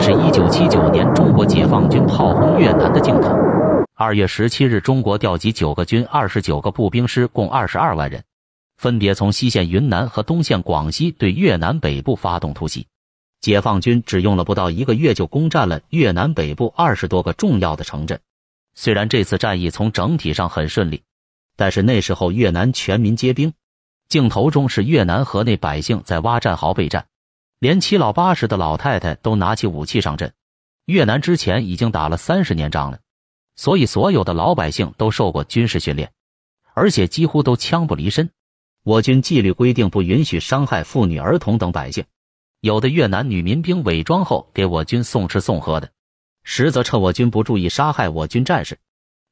这是一九七九年中国解放军炮轰越南的镜头。二月十七日，中国调集九个军、二十九个步兵师，共二十二万人，分别从西线云南和东线广西对越南北部发动突袭。解放军只用了不到一个月就攻占了越南北部二十多个重要的城镇。虽然这次战役从整体上很顺利，但是那时候越南全民皆兵，镜头中是越南河内百姓在挖战壕备战。连七老八十的老太太都拿起武器上阵。越南之前已经打了三十年仗了，所以所有的老百姓都受过军事训练，而且几乎都枪不离身。我军纪律规定不允许伤害妇女、儿童等百姓。有的越南女民兵伪装后给我军送吃送喝的，实则趁我军不注意杀害我军战士。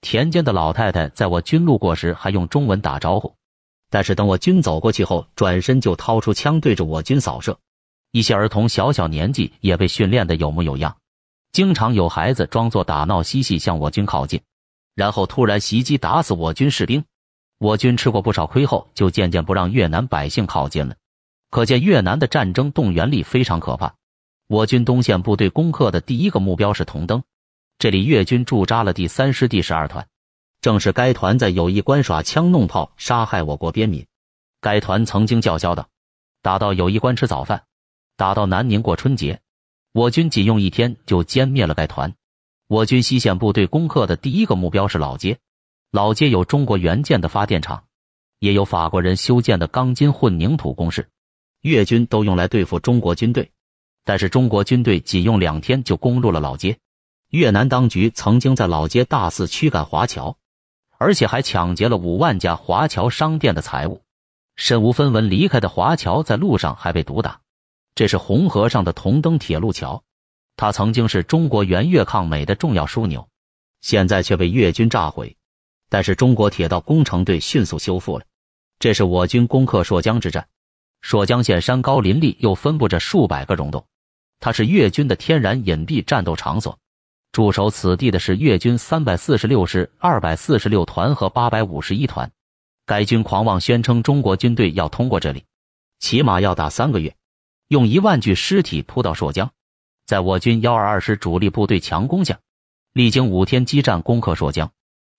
田间的老太太在我军路过时还用中文打招呼，但是等我军走过去后，转身就掏出枪对着我军扫射。一些儿童小小年纪也被训练得有模有样，经常有孩子装作打闹嬉戏向我军靠近，然后突然袭击打死我军士兵。我军吃过不少亏后，就渐渐不让越南百姓靠近了。可见越南的战争动员力非常可怕。我军东线部队攻克的第一个目标是铜灯，这里越军驻扎了第三师第十二团，正是该团在友谊关耍枪弄炮杀害我国边民。该团曾经叫嚣道：“打到友谊关吃早饭。”打到南宁过春节，我军仅用一天就歼灭了该团。我军西线部队攻克的第一个目标是老街。老街有中国援建的发电厂，也有法国人修建的钢筋混凝土工事，越军都用来对付中国军队。但是中国军队仅用两天就攻入了老街。越南当局曾经在老街大肆驱赶华侨，而且还抢劫了五万家华侨商店的财物。身无分文离开的华侨在路上还被毒打。这是红河上的铜灯铁路桥，它曾经是中国援越抗美的重要枢纽，现在却被越军炸毁。但是中国铁道工程队迅速修复了。这是我军攻克朔江之战。朔江县山高林立，又分布着数百个溶洞，它是越军的天然隐蔽战斗场所。驻守此地的是越军三百四十六师二百四十六团和八百五十一团。该军狂妄宣称，中国军队要通过这里，起码要打三个月。用一万具尸体铺到朔江，在我军幺二二师主力部队强攻下，历经五天激战攻克朔江。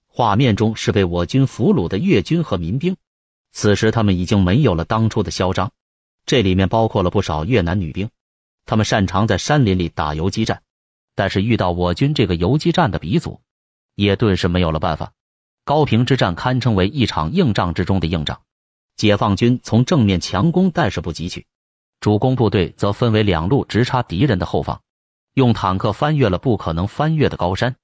画面中是被我军俘虏的越军和民兵，此时他们已经没有了当初的嚣张。这里面包括了不少越南女兵，他们擅长在山林里打游击战，但是遇到我军这个游击战的鼻祖，也顿时没有了办法。高平之战堪称为一场硬仗之中的硬仗，解放军从正面强攻，但是不汲取。主攻部队则分为两路直插敌人的后方，用坦克翻越了不可能翻越的高山，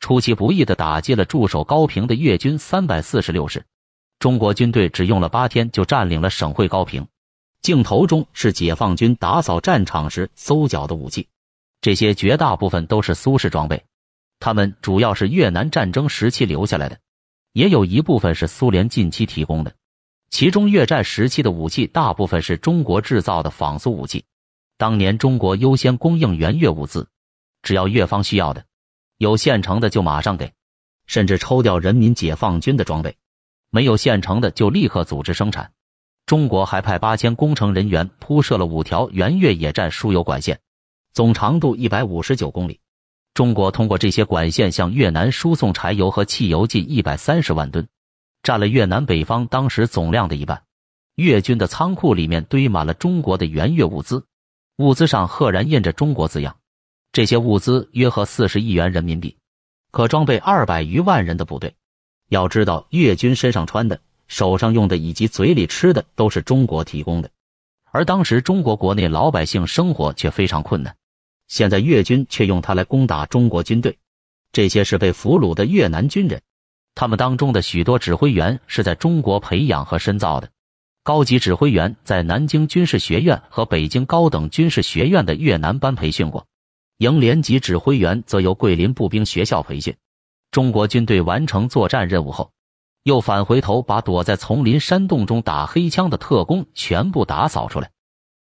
出其不意地打击了驻守高平的越军三百四十六师。中国军队只用了八天就占领了省会高平。镜头中是解放军打扫战场时搜缴的武器，这些绝大部分都是苏式装备，他们主要是越南战争时期留下来的，也有一部分是苏联近期提供的。其中，越战时期的武器大部分是中国制造的仿苏武器。当年，中国优先供应援越物资，只要越方需要的，有现成的就马上给，甚至抽调人民解放军的装备；没有现成的，就立刻组织生产。中国还派八千工程人员铺设了五条援越野战输油管线，总长度一百五十九公里。中国通过这些管线向越南输送柴油和汽油近一百三十万吨。占了越南北方当时总量的一半，越军的仓库里面堆满了中国的援越物资，物资上赫然印着“中国”字样。这些物资约合四十亿元人民币，可装备二百余万人的部队。要知道，越军身上穿的、手上用的以及嘴里吃的，都是中国提供的。而当时中国国内老百姓生活却非常困难，现在越军却用它来攻打中国军队。这些是被俘虏的越南军人。他们当中的许多指挥员是在中国培养和深造的，高级指挥员在南京军事学院和北京高等军事学院的越南班培训过，营连级指挥员则由桂林步兵学校培训。中国军队完成作战任务后，又返回头把躲在丛林山洞中打黑枪的特工全部打扫出来。